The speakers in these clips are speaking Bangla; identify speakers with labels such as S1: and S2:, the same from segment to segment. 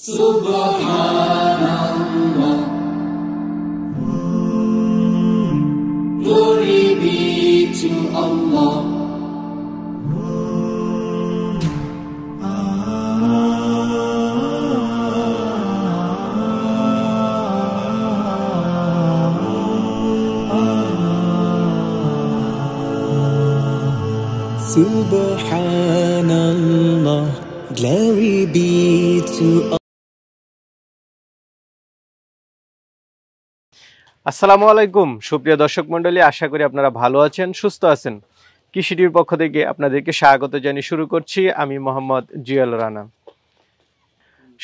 S1: سبحان الله
S2: Glory be to Allah Subhanallah, glory be to Allah. আসসালামু আলাইকুম সুপ্রিয় দর্শক মন্ডলী আশা করি আপনারা ভালো আছেন সুস্থ আছেন কৃষিটির পক্ষ থেকে আপনাদেরকে স্বাগত জানিয়ে শুরু করছি আমি মোহাম্মদ জিয়াল রানা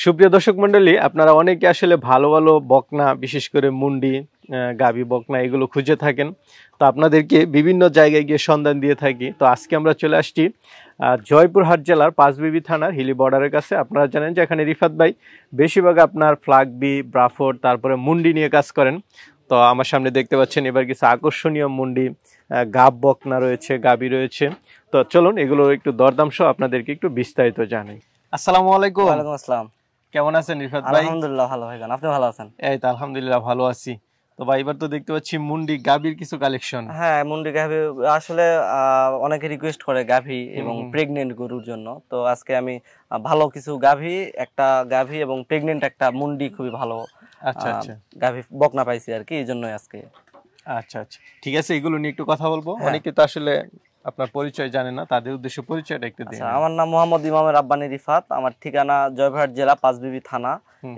S2: সুপ্রিয় দর্শক মন্ডলী আপনারা অনেকে আসলে ভালো ভালো বকনা বিশেষ করে মুন্ডি গাবি বকনা এগুলো খুঁজে থাকেন তো আপনাদেরকে বিভিন্ন জায়গায় গিয়ে সন্ধান দিয়ে থাকি তো আজকে আমরা চলে আসছি জয়পুরহাট জেলার পাঁচবিবি থানার হিলি বর্ডারের কাছে আপনারা জানেন যে এখানে রিফাত ভাই বেশিরভাগ আপনার ফ্লাগবি ব্রাফোর তারপরে মুন্ডি নিয়ে কাজ করেন তো আমার সামনে দেখতে পাচ্ছেন এবার কিছু আকর্ষণীয় মন্ডি গাব বকনা রয়েছে গাবি রয়েছে তো চলুন এগুলো একটু দরদাম সহ আপনাদেরকে একটু বিস্তারিত জানাই আসসালামু আলাইকুম আলাইকুম আসসালাম কেমন আছেন রিফাত ভাই আলহামদুলিল্লাহ ভালো ভাই আপনি ভালো আছেন এই তো আলহামদুলিল্লাহ ভালো আছি তো ভাই এবার তো দেখতে পাচ্ছি মুন্ডি গাভীর কিছু কালেকশন
S1: হ্যাঁ মুন্ডি গাভি আসলে অনেকে রিকোয়েস্ট করে গাভী এবং প্রেগনেন্ট গরুর জন্য তো আজকে আমি ভালো কিছু গাভী একটা গাভী এবং প্রেগনেন্ট একটা মুন্ডি খুবই ভালো আচ্ছা আচ্ছা গাভি বকনা পাইছি আর কি এই জন্যই আজকে
S2: আচ্ছা আচ্ছা ঠিক আছে এগুলো নিয়ে একটু কথা বলবো হ্যাঁ। অনেকে তো আসলে আপনার পরিচয় জানে না তাদের উদ্দেশ্যে পরিচয়টা একটু আচ্ছা, দিন আমার
S1: নাম মোহাম্মদ ইমামের রাব্বানি রিফাত আমার ঠিকানা জয়ভাট জেলা পাঁচবিবি থানা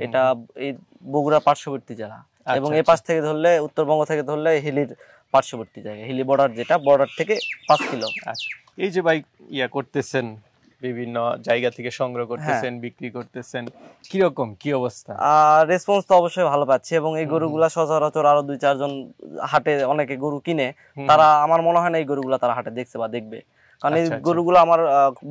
S1: এটা এই বগুড়া পার্শ্ববর্তী জেলা এবং আচ্ছা, এ পাশ আচ্ছা। থেকে ধরলে উত্তরবঙ্গ
S2: থেকে ধরলে হিলির পার্শ্ববর্তী জায়গা হিলি বর্ডার যেটা বর্ডার থেকে পাঁচ কিলো আচ্ছা এই যে বাইক ইয়া করতেছেন বিভিন্ন জায়গা থেকে সংগ্রহ হ্যাঁ। করতেছেন বিক্রি করতেছেন
S1: কিরকম কি অবস্থা আর রেসপন্স তো অবশ্যই ভালো পাচ্ছি এবং এই গরুগুলা সচরাচর আরো দুই চারজন হাটে অনেকে গরু কিনে তারা আমার মনে হয় না এই গরুগুলা তারা হাটে দেখছে বা দেখবে কারণ এই আচ্ছা, গরুগুলো আমার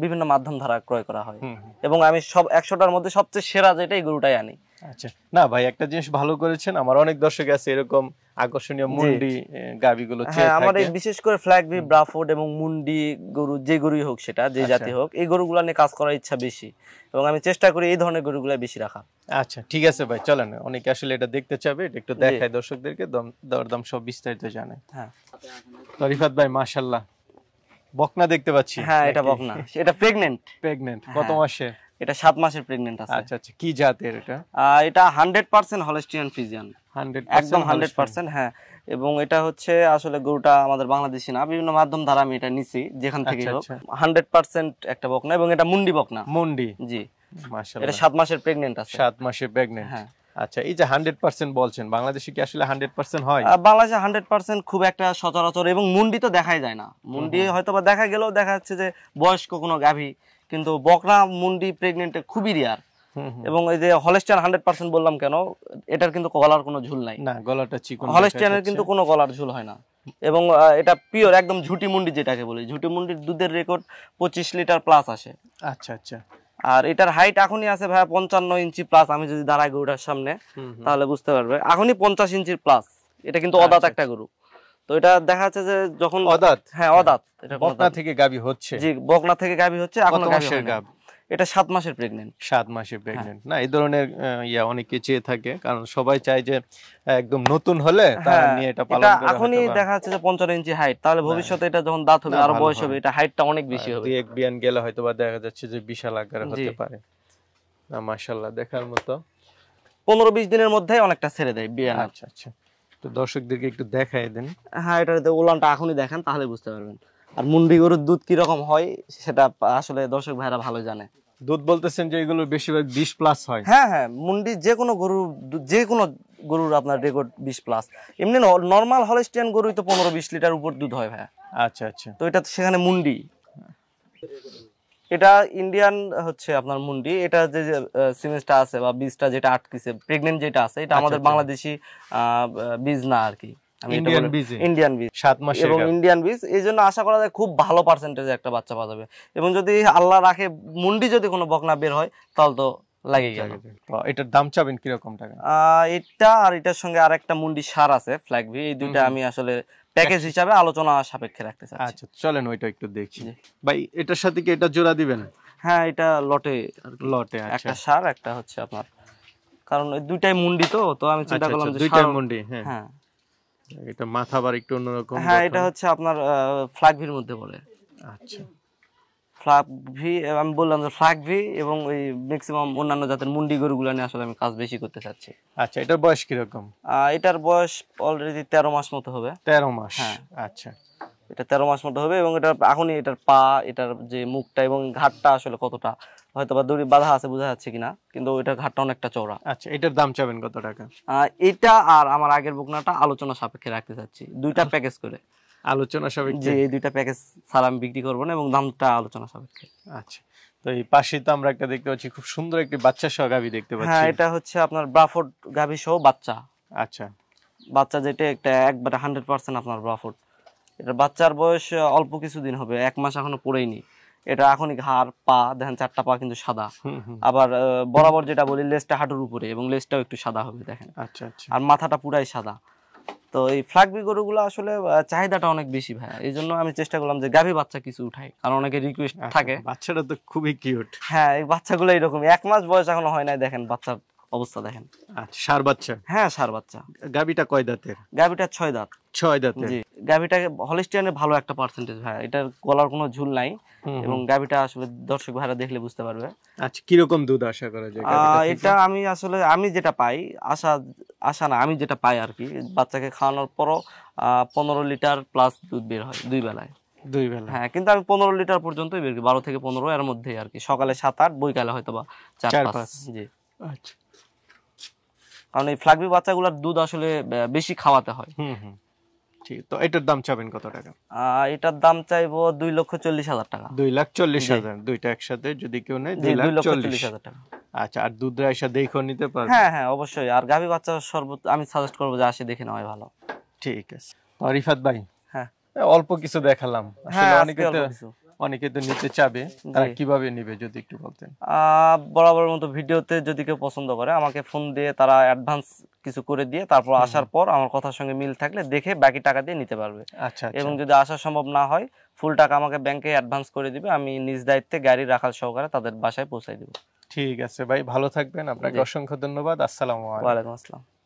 S1: বিভিন্ন মাধ্যম দ্বারা ক্রয় করা হয় এবং আমি সব একশোটার মধ্যে সবচেয়ে সেরা
S2: যেটা এই গরুটাই আনি আচ্ছা না ভাই একটা জিনিস ভালো করেছেন আমার অনেক দর্শক আছে এরকম আকর্ষণীয় মুন্ডি হ্যাঁ
S1: বিশেষ করে ব্রাফোর্ড এবং মুন্ডি গরু যে গরুই হোক সেটা যে আচ্ছা। জাতি হোক এই গরুগুলো নিয়ে কাজ করার ইচ্ছা বেশি এবং আমি চেষ্টা করি এই ধরনের গরুগুলো বেশি
S2: রাখা আচ্ছা ঠিক আছে ভাই চলেন অনেকে আসলে এটা দেখতে চাবে এটা একটু দেখায় দর্শকদেরকে দরদাম সব বিস্তারিত জানে হ্যাঁ তরিফাত ভাই মাশাল্লাহ বকনা দেখতে পাচ্ছি হ্যাঁ এটা বকনা এটা প্রেগনেন্ট প্রেগনেন্ট কত হ্যাঁ। মাসে এটা সাত মাসের প্রেগনেন্ট আছে আচ্ছা আচ্ছা কি জাতের এটা
S1: এটা হান্ড্রেড পার্সেন্ট হলেস্টিয়ান ফিজিয়ান একদম পার্সেন্ট হ্যাঁ এবং এটা হচ্ছে আসলে গরুটা আমাদের বাংলাদেশি না বিভিন্ন মাধ্যম দ্বারা আমি এটা নিছি যেখান আচ্ছা, থেকে হোক
S2: পার্সেন্ট আচ্ছা। একটা বকনা এবং এটা মুন্ডি বকনা মুন্ডি জি এটা মাসের প্রেগনেন্ট আছে সাত মাসের প্রেগনেন্ট হ্যাঁ আচ্ছা এই যে হান্ড্রেড পার্সেন্ট বলছেন বাংলাদেশে কি আসলে হান্ড্রেড পার্সেন্ট হয় বাংলাদেশে হান্ড্রেড পার্সেন্ট খুব একটা সচরাচর এবং মুন্ডি তো দেখাই যায় না মুন্ডি হয়তো বা দেখা গেলেও দেখা যাচ্ছে
S1: যে বয়স্ক কোনো গাভী কিন্তু বকরা মুন্ডি প্রেগনেন্ট খুবই রিয়ার এবং এই যে হলেস্টার হান্ড্রেড পার্সেন্ট বললাম কেন এটার কিন্তু গলার কোনো ঝুল নাই না গলাটা চিকন কিন্তু কোনো গলার ঝুল হয় না এবং এটা পিওর একদম ঝুটি মুন্ডি যেটাকে বলি ঝুটি মুন্ডির দুধের রেকর্ড পঁচিশ লিটার প্লাস আসে আচ্ছা আচ্ছা আর এটার হাইট এখনই আছে ভাইয়া পঞ্চান্ন ইঞ্চি প্লাস আমি যদি দাঁড়াই গরুটার সামনে তাহলে বুঝতে পারবে এখনই পঞ্চাশ ইঞ্চির প্লাস এটা কিন্তু আচ্ছা, অদাত একটা আচ্ছা। গরু তো এটা দেখা যাচ্ছে যে যখন অদাত হ্যাঁ অদাত এটা বকনা থেকে গাবি হচ্ছে জি
S2: বকনা থেকে গাবি হচ্ছে
S1: এখন মাসের গাব
S2: এটা সাত মাসের প্রেগনেন্ট সাত মাসের প্রেগনেন্ট হ্যাঁ। না এই ধরনের ইয়া অনেকে চেয়ে থাকে কারণ সবাই চায় যে একদম নতুন হলে হ্যাঁ, তার নিয়ে এটা পালন করা এখনই দেখা
S1: যাচ্ছে যে 55 ইঞ্চি হাইট তাহলে ভবিষ্যতে এটা যখন দাঁত হবে আর বয়স হবে
S2: এটা হাইটটা অনেক বেশি হবে এক বিয়ান গেলে হয়তো বা দেখা যাচ্ছে যে বিশাল আকারে হতে পারে না মাশাআল্লাহ দেখার মতো
S1: 15 20 দিনের মধ্যে অনেকটা ছেড়ে দেয় বিয়ান আচ্ছা আচ্ছা একটু দর্শকদেরকে একটু দেখাই দেন হ্যাঁ এটা ওলানটা এখনই দেখেন তাহলে বুঝতে পারবেন আর মুন্ডি গরুর দুধ কিরকম হয় সেটা আসলে দর্শক ভাইরা ভালো জানে দুধ বলতেছেন যে এগুলো বেশিরভাগ বিশ প্লাস হয় হ্যাঁ হ্যাঁ মুন্ডি যে কোনো গরু যে কোনো গরুর আপনার রেকর্ড বিশ প্লাস এমনি নর্মাল হলেস্টিয়ান গরুই তো পনেরো বিশ লিটার উপর দুধ হয় ভাইয়া আচ্ছা আচ্ছা তো এটা সেখানে মুন্ডি এটা ইন্ডিয়ান হচ্ছে আপনার মুন্ডি এটা যে সিমেন্টটা আছে বা বীজটা যেটা আটকিছে প্রেগনেন্ট যেটা আছে এটা আচ্ছা, আমাদের আচ্ছা। বাংলাদেশি বীজ না আর কি
S2: ইন্ডিয়ান বীজ সাত মাস এবং
S1: ইন্ডিয়ান বীজ এই জন্য আশা করা যায় খুব ভালো পার্সেন্টেজ একটা বাচ্চা পাওয়া যাবে এবং যদি আল্লাহ রাখে মুন্ডি যদি কোনো বকনা বের হয় তাহলে তো লাগে গেল
S2: এটার দাম চাবেন কিরকম টাকা
S1: এটা আর এটার সঙ্গে আর একটা মুন্ডি সার আছে ফ্ল্যাগ ফ্ল্যাগভি এই দুইটা আমি
S2: আসলে প্যাকেজ হিসাবে আলোচনা সাপেক্ষে রাখতে চাই আচ্ছা চলেন ওইটা একটু দেখছি ভাই এটার সাথে কি এটা জোড়া দিবেন হ্যাঁ এটা লটে লটে আচ্ছা। একটা সার একটা হচ্ছে
S1: আপনার কারণ দুইটাই মুন্ডি তো তো আমি চিন্তা আচ্ছা, করলাম আচ্ছা, যে দুইটাই মুন্ডি হ্যাঁ
S2: হ্যাঁ এটা মাথা বার একটু অন্যরকম হ্যাঁ এটা
S1: হচ্ছে আপনার ফ্ল্যাগভির মধ্যে বলে আচ্ছা ফ্লাভি আমি বললাম যে ফ্লাগভি এবং ওই ম্যাক্সিমাম অন্যান্য জাতের মুন্ডি গরুগুলো নিয়ে আসলে আমি কাজ বেশি করতে চাচ্ছি
S2: আচ্ছা এটার বয়স কিরকম
S1: এটার বয়স অলরেডি তেরো মাস মতো হবে
S2: তেরো মাস হ্যাঁ আচ্ছা
S1: এটা তেরো মাস মতো হবে এবং এটা এখনই এটার পা এটার যে মুখটা এবং ঘাটটা আসলে কতটা হয়তো বা দড়ি বাধা আছে বোঝা যাচ্ছে কিনা কিন্তু ওইটার ঘাটটা অনেকটা চওড়া আচ্ছা এটার দাম চাবেন কত টাকা এটা আর আমার আগের বুকনাটা আলোচনা সাপেক্ষে রাখতে চাচ্ছি দুইটা আচ্ছা। প্যাকেজ করে আলোচনা সাপেক্ষে এই দুইটা প্যাকেজ সালাম বিক্রি করব না এবং দামটা
S2: আলোচনা সাপেক্ষে আচ্ছা তো এই পাশে তো আমরা একটা দেখতে পাচ্ছি খুব সুন্দর একটি বাচ্চা সহ গাভী দেখতে হ্যাঁ, পাচ্ছি হ্যাঁ এটা
S1: হচ্ছে আপনার ব্রাফোর্ড গাভী সহ
S2: বাচ্চা আচ্ছা বাচ্চা যেটা একটা
S1: একবারে হান্ড্রেড পার্সেন্ট আপনার ব্রাফোর্ড এটা বাচ্চার বয়স অল্প কিছুদিন হবে এক মাস এখনো পড়েইনি এটা এখনই ঘাড় পা দেখেন চারটা পা কিন্তু সাদা আবার বরাবর যেটা বলি লেজটা হাঁটুর উপরে এবং লেজটাও একটু সাদা হবে দেখেন আচ্ছা আচ্ছা আর মাথাটা পুরাই সাদা তো এই ফ্লাগবি গরুগুলো আসলে চাহিদাটা অনেক বেশি ভাই এই জন্য আমি চেষ্টা করলাম যে গাভী বাচ্চা কিছু উঠাই কারণ অনেকে রিকোয়েস্ট আচ্ছা, থাকে বাচ্চাটা তো খুবই কিউট হ্যাঁ এই বাচ্চাগুলো এরকম এক মাস বয়স এখনো হয় নাই দেখেন বাচ্চার অবস্থা দেখেন আচ্ছা সার বাচ্চা হ্যাঁ সার বাচ্চা গাভীটা কয় দাঁতের গাভীটা ছয় দাঁত ছয় দাঁত জি গাভীটাকে হলিস্টিয়ানে ভালো একটা পার্সেন্টেজ ভাই এটার গলার কোনো ঝুল নাই এবং গাভীটা আসলে দর্শক ভাইরা দেখলে বুঝতে পারবে
S2: আচ্ছা কিরকম দুধ আশা করা যায় এটা
S1: আমি আসলে আমি যেটা পাই আশা আশা না আমি যেটা পাই আর কি বাচ্চাকে খাওয়ানোর পরও পনেরো লিটার প্লাস দুধ বের হয় দুই বেলায় দুই বেলা হ্যাঁ কিন্তু আমি পনেরো লিটার পর্যন্তই বের করি বারো থেকে পনেরো এর মধ্যে আর কি সকালে সাত আট বইকালে হয়তো বা চার পাঁচ জি আচ্ছা কারণ এই ফ্লাগবি বাচ্চাগুলোর দুধ আসলে বেশি খাওয়াতে হয় হুম
S2: ঠিক তো এটার দাম চাবেন কত টাকা
S1: এটার দাম চাইবো দুই লক্ষ চল্লিশ হাজার টাকা
S2: দুই লাখ চল্লিশ হাজার দুইটা একসাথে যদি কেউ নেয় দুই লাখ চল্লিশ হাজার টাকা আচ্ছা আর দুধ এসে
S1: দেখো নিতে পারবে হ্যাঁ হ্যাঁ অবশ্যই আর গাভী বাচ্চা সর্বত আমি সাজেস্ট করবো যে আসে দেখে নেওয়াই ভালো ঠিক
S2: আছে রিফাত ভাই হ্যাঁ অল্প কিছু দেখালাম হ্যাঁ, আসলে অনেকে তো অনেকে তো নিতে চাবে তারা কিভাবে নেবে যদি একটু বলতেন বরাবর মতো ভিডিওতে যদি কেউ
S1: পছন্দ করে আমাকে ফোন দিয়ে তারা অ্যাডভান্স কিছু করে দিয়ে তারপর আসার পর আমার কথার সঙ্গে মিল থাকলে দেখে বাকি টাকা দিয়ে নিতে পারবে আচ্ছা, আচ্ছা। এবং যদি আসা সম্ভব না হয় ফুল টাকা আমাকে ব্যাংকে অ্যাডভান্স করে দিবে আমি নিজ দায়িত্বে গাড়ি রাখার সহকারে তাদের বাসায় পৌঁছাই দেবো
S2: ঠিক আছে ভাই ভালো থাকবেন আপনাকে
S1: অসংখ্য ধন্যবাদ আসসালামু আলাইকুম আসসালাম